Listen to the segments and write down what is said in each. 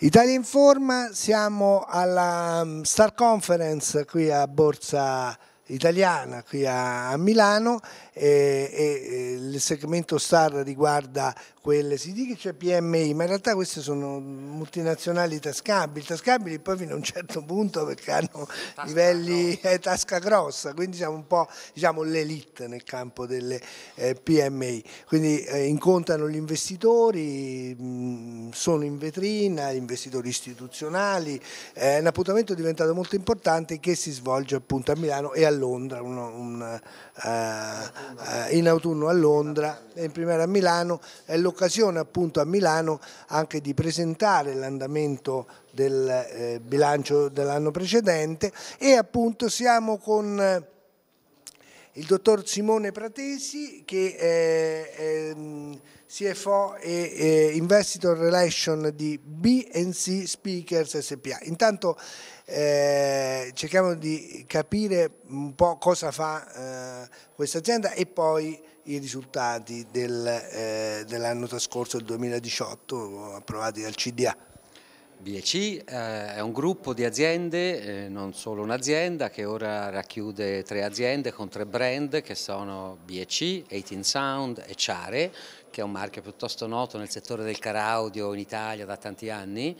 Italia in forma, siamo alla mm, Star Conference qui a Borsa Italiana, qui a, Milano e, e, il segmento Star riguarda quelle, si dice che c'è PMI, ma in realtà queste sono multinazionali tascabili, tascabili poi fino a un certo punto perché hanno tasca livelli grossa. Eh, tasca grossa, quindi siamo un po' diciamo, l'elite nel campo delle eh, PMI, quindi eh, incontrano gli investitori, mh, mm, sono in vetrina, gli investitori istituzionali, eh, è un appuntamento diventato molto importante che si svolge appunto a Milano e a Londra, un, un, uh, eh, in autunno a Londra e in primavera a Milano. È lo l'occasione appunto a Milano anche di presentare l'andamento del eh, bilancio dell'anno precedente e appunto siamo con eh, il dottor Simone Pratesi che è, è CFO e, e eh, Investitor Relation di BNC Speakers SPA. Intanto eh, cerchiamo di capire un po' cosa fa eh, questa azienda e poi i risultati del, eh, dell'anno trascorso, il 2018, approvati dal CDA. BEC eh, è un gruppo di aziende, eh, non solo un'azienda, che ora racchiude tre aziende con tre brand che sono BEC, 18 Sound e Ciare, che è un marchio piuttosto noto nel settore del car audio in Italia da tanti anni,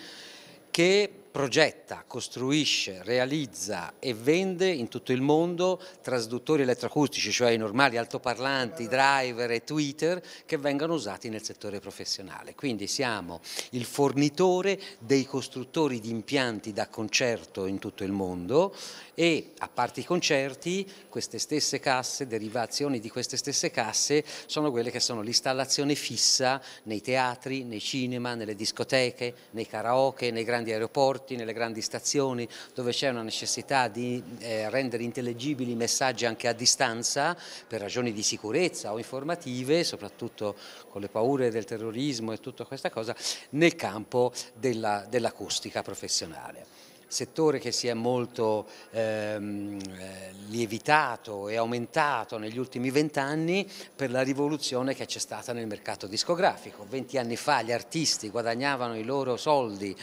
che progetta, costruisce, realizza e vende in tutto il mondo trasduttori elettroacustici, cioè i normali altoparlanti, driver e tweeter che vengono usati nel settore professionale. Quindi siamo il fornitore dei costruttori di impianti da concerto in tutto il mondo e a parte i concerti queste stesse casse, derivazioni di queste stesse casse sono quelle che sono l'installazione fissa nei teatri, nei cinema, nelle discoteche, nei karaoke, nei grandi aeroporti aeroporti, nelle grandi stazioni dove c'è una necessità di eh, rendere intellegibili i messaggi anche a distanza per ragioni di sicurezza o informative, soprattutto con le paure del terrorismo e tutta questa cosa, nel campo dell'acustica dell professionale settore che si è molto ehm, eh, lievitato e aumentato negli ultimi vent'anni per la rivoluzione che c'è stata nel mercato discografico. Venti anni fa gli artisti guadagnavano i loro soldi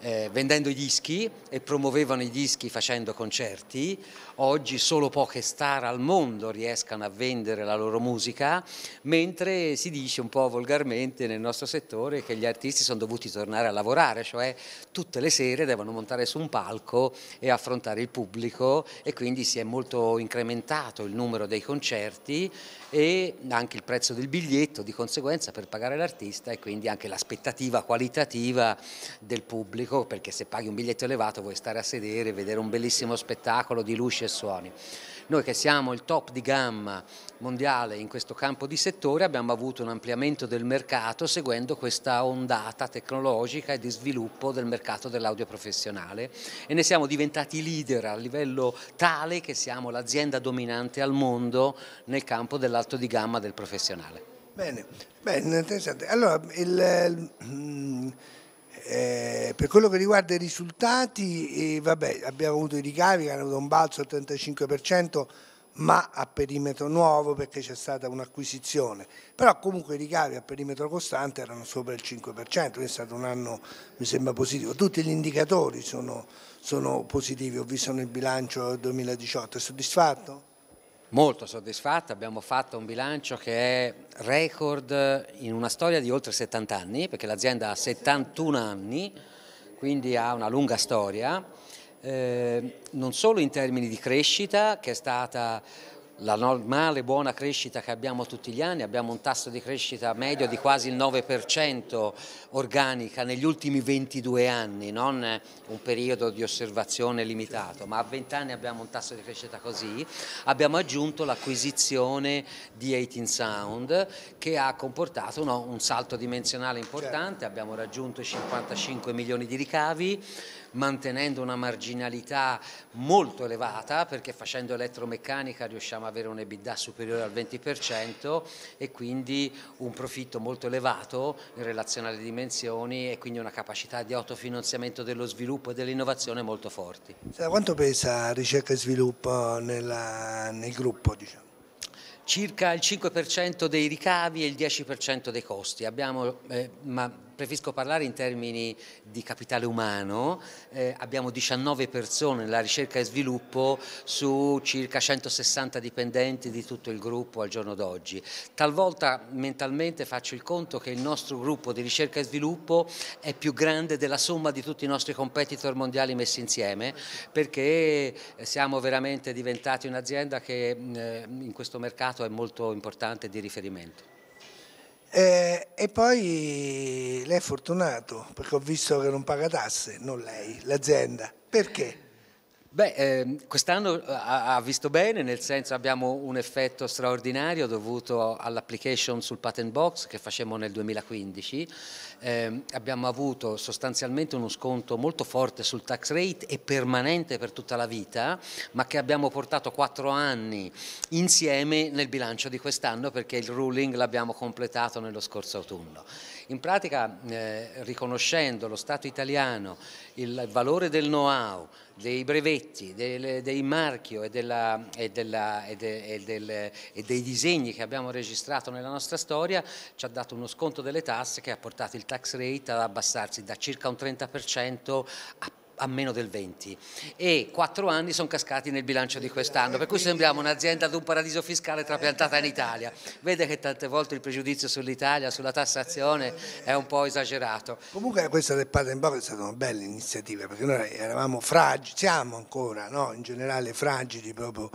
eh, vendendo i dischi e promuovevano i dischi facendo concerti, oggi solo poche star al mondo riescano a vendere la loro musica, mentre si dice un po' volgarmente nel nostro settore che gli artisti sono dovuti tornare a lavorare, cioè tutte le sere devono montare su un palco e affrontare il pubblico e quindi si è molto incrementato il numero dei concerti e anche il prezzo del biglietto di conseguenza per pagare l'artista e quindi anche l'aspettativa qualitativa del pubblico pubblico perché se paghi un biglietto elevato vuoi stare a sedere e vedere un bellissimo spettacolo di luci e suoni. Noi che siamo il top di gamma mondiale in questo campo di settore abbiamo avuto un ampliamento del mercato seguendo questa ondata tecnologica e di sviluppo del mercato dell'audio professionale e ne siamo diventati leader a livello tale che siamo l'azienda dominante al mondo nel campo dell'alto di gamma del professionale. Bene, bene interessante. Allora, il, il mm, eh, per quello che riguarda i risultati, eh, vabbè, abbiamo avuto i ricavi che hanno avuto un balzo al 35%, ma a perimetro nuovo perché c'è stata un'acquisizione. Però comunque i ricavi a perimetro costante erano sopra il 5%, è stato un anno, mi sembra, positivo. Tutti gli indicatori sono, sono positivi, ho visto nel bilancio 2018, è soddisfatto? Molto soddisfatta, abbiamo fatto un bilancio che è record in una storia di oltre 70 anni, perché l'azienda ha 71 anni, quindi ha una lunga storia, eh, non solo in termini di crescita, che è stata la normale buona crescita che abbiamo tutti gli anni, abbiamo un tasso di crescita medio di quasi il 9% organica negli ultimi 22 anni, non un periodo di osservazione limitato, ma a 20 anni abbiamo un tasso di crescita così, abbiamo aggiunto l'acquisizione di 18 Sound che ha comportato un salto dimensionale importante, certo. abbiamo raggiunto i 55 milioni di ricavi, mantenendo una marginalità molto elevata perché facendo elettromeccanica riusciamo ad avere un EBITDA superiore al 20% e quindi un profitto molto elevato in relazione alle dimensioni e quindi una capacità di autofinanziamento dello sviluppo e dell'innovazione molto forti. Da quanto pesa ricerca e sviluppo nella, nel gruppo? Diciamo? circa il 5% dei ricavi e il 10% dei costi. Abbiamo, eh, ma preferisco parlare in termini di capitale umano, eh, abbiamo 19 persone nella ricerca e sviluppo su circa 160 dipendenti di tutto il gruppo al giorno d'oggi. Talvolta mentalmente faccio il conto che il nostro gruppo di ricerca e sviluppo è più grande della somma di tutti i nostri competitor mondiali messi insieme perché eh, siamo veramente diventati un'azienda che eh, in questo mercato è molto importante di riferimento. Eh, e poi lei è fortunato perché ho visto che non paga tasse, non lei, l'azienda. Perché? Beh, ehm, quest'anno eh, ha, ha, visto bene, nel senso abbiamo un effetto straordinario dovuto all'application sul patent box che facemmo nel 2015, eh, abbiamo avuto sostanzialmente uno sconto molto forte sul tax rate e permanente per tutta la vita, ma che abbiamo portato quattro anni insieme nel bilancio di quest'anno perché il ruling l'abbiamo completato nello scorso autunno in pratica eh, riconoscendo lo Stato italiano il valore del know-how, dei brevetti, del, dei marchio e, della, e, della, e, de, e, del, e dei disegni che abbiamo registrato nella nostra storia ci ha dato uno sconto delle tasse che ha portato il tax rate ad abbassarsi da circa un 30% a a meno del 20 e 4 anni sono cascati nel bilancio di quest'anno, per cui sembriamo un'azienda ad un paradiso fiscale trapiantata in Italia. Vede che tante volte il pregiudizio sull'Italia, sulla tassazione è un po' esagerato. Comunque questa del Patent Box è stata una bella iniziativa perché noi eravamo fragili, siamo ancora no? in generale fragili, proprio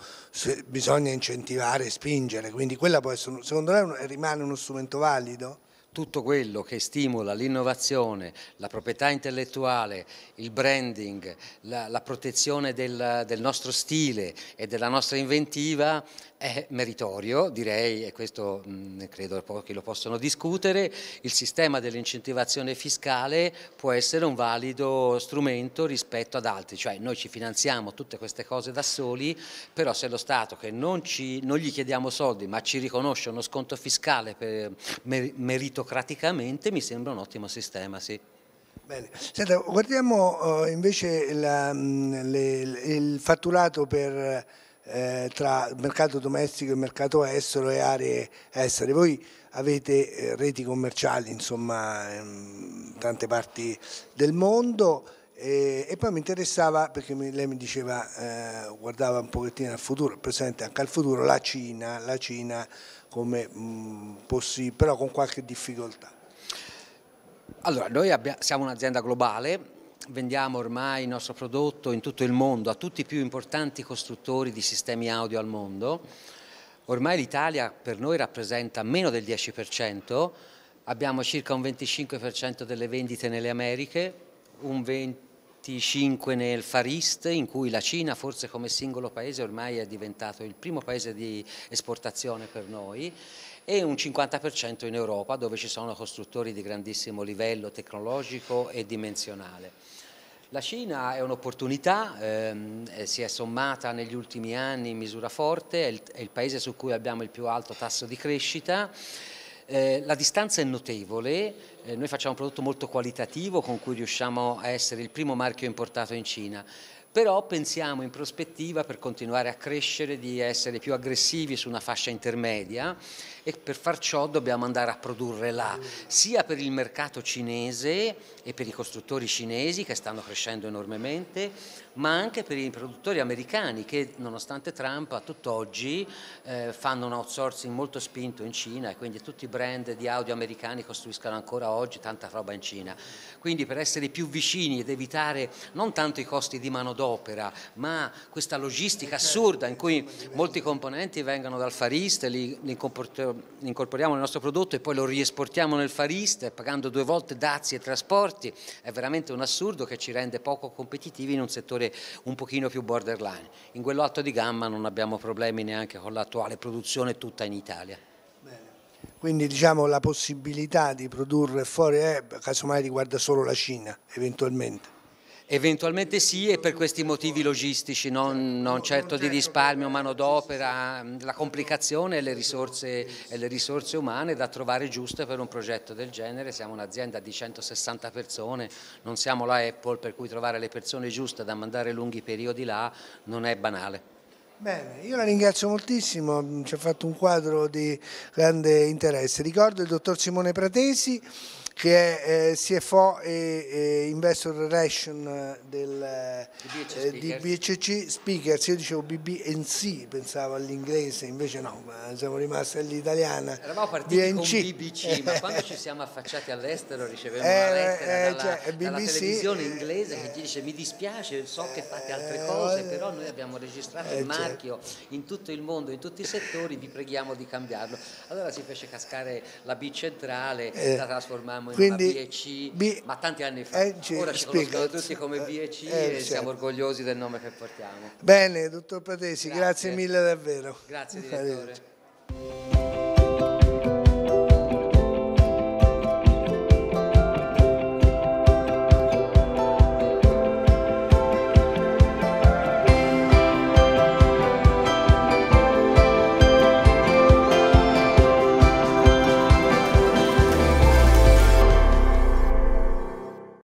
bisogna incentivare, e spingere, quindi quella può essere, secondo me rimane uno strumento valido? tutto quello che stimola l'innovazione, la proprietà intellettuale, il branding, la, la protezione del, del, nostro stile e della nostra inventiva è meritorio, direi, e questo mh, mm, credo pochi lo possano discutere, il sistema dell'incentivazione fiscale può essere un valido strumento rispetto ad altri, cioè noi ci finanziamo tutte queste cose da soli, però se lo Stato che non, ci, non gli chiediamo soldi ma ci riconosce uno sconto fiscale per merito meritocraticamente mi sembra un ottimo sistema, sì. Senta, guardiamo eh, invece la, mm, le, il fatturato per, eh, tra mercato domestico e mercato estero e aree estere. Voi avete eh, reti commerciali insomma, in tante parti del mondo e, eh, e poi mi interessava, perché mi, lei mi diceva, eh, guardava un pochettino al futuro, al presente anche al futuro, la Cina, la Cina come mm, possibile, però con qualche difficoltà. Allora, noi abbiamo, siamo un'azienda globale, vendiamo ormai il nostro prodotto in tutto il mondo a tutti i più importanti costruttori di sistemi audio al mondo. Ormai l'Italia per noi rappresenta meno del 10%, abbiamo circa un 25% delle vendite nelle Americhe, un 20 25 nel Far East, in cui la Cina forse come singolo paese ormai è diventato il primo paese di esportazione per noi e un 50% in Europa dove ci sono costruttori di grandissimo livello tecnologico e dimensionale. La Cina è un'opportunità, ehm, si è sommata negli ultimi anni in misura forte, è il, è il paese su cui abbiamo il più alto tasso di crescita eh, la distanza è notevole, eh, noi facciamo un prodotto molto qualitativo con cui riusciamo a essere il primo marchio importato in Cina però pensiamo in prospettiva per continuare a crescere di essere più aggressivi su una fascia intermedia e per far ciò dobbiamo andare a produrre là, sia per il mercato cinese e per i costruttori cinesi che stanno crescendo enormemente, ma anche per i produttori americani che nonostante Trump a tutt'oggi eh, fanno un outsourcing molto spinto in Cina e quindi tutti i brand di audio americani costruiscono ancora oggi tanta roba in Cina. Quindi per essere più vicini ed evitare non tanto i costi di manodopera, d'opera, ma questa logistica assurda in cui molti componenti vengono dal fariste, li, li incorporiamo nel nostro prodotto e poi lo riesportiamo nel fariste eh, pagando due volte dazi e trasporti, è veramente un assurdo che ci rende poco competitivi in un settore un pochino più borderline. In quello alto di gamma non abbiamo problemi neanche con l'attuale produzione tutta in Italia. Quindi diciamo la possibilità di produrre fuori è eh, casomai riguarda solo la Cina eventualmente. Eventualmente sì e per questi motivi logistici, non, non certo di risparmio, mano d'opera, la complicazione e le, risorse, e le, risorse, umane da trovare giuste per un progetto del genere. Siamo un'azienda di 160 persone, non siamo la Apple per cui trovare le persone giuste da mandare lunghi periodi là non è banale. Bene, io la ringrazio moltissimo, mm, ci ha fatto un quadro di grande interesse. Ricordo il dottor Simone Pratesi che è eh, CFO e, Investor Relation eh, del, eh, di BCC Speakers, io dicevo BBNC, pensavo all'inglese, invece no, siamo rimasti all'italiana. Eravamo partiti BNC. BBC, ma quando ci siamo affacciati all'estero ricevevamo eh, una lettera eh, dalla, cioè, BBC, dalla televisione eh, inglese che ti dice mi dispiace, so che fate altre cose, però noi abbiamo registrato il immagini cioè, marchio in tutto il mondo, in tutti i settori, vi preghiamo di cambiarlo. Allora si fece cascare la B centrale, eh, la trasformammo in una BEC, B... ma tanti anni fa. Eh, Ora ci conoscono tutti come BEC eh, e certo. siamo orgogliosi del nome che portiamo. Bene, dottor Patesi, grazie, grazie mille davvero. Grazie direttore. Arrivederci.